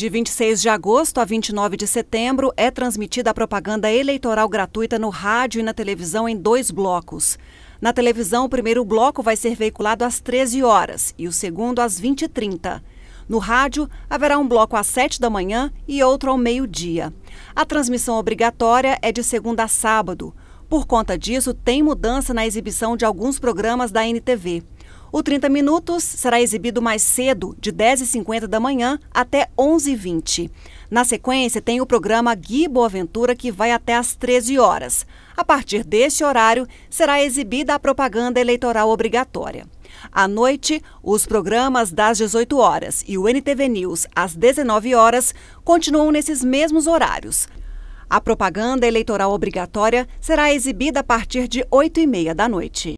De 26 de agosto a 29 de setembro é transmitida a propaganda eleitoral gratuita no rádio e na televisão em dois blocos. Na televisão, o primeiro bloco vai ser veiculado às 13 horas e o segundo às 20h30. No rádio, haverá um bloco às 7 da manhã e outro ao meio-dia. A transmissão obrigatória é de segunda a sábado. Por conta disso, tem mudança na exibição de alguns programas da NTV. O 30 Minutos será exibido mais cedo, de 10h50 da manhã até 11h20. Na sequência, tem o programa Gui Boaventura, que vai até às 13 horas. A partir deste horário, será exibida a propaganda eleitoral obrigatória. À noite, os programas das 18 horas e o NTV News às 19 horas continuam nesses mesmos horários. A propaganda eleitoral obrigatória será exibida a partir de 8 e meia da noite.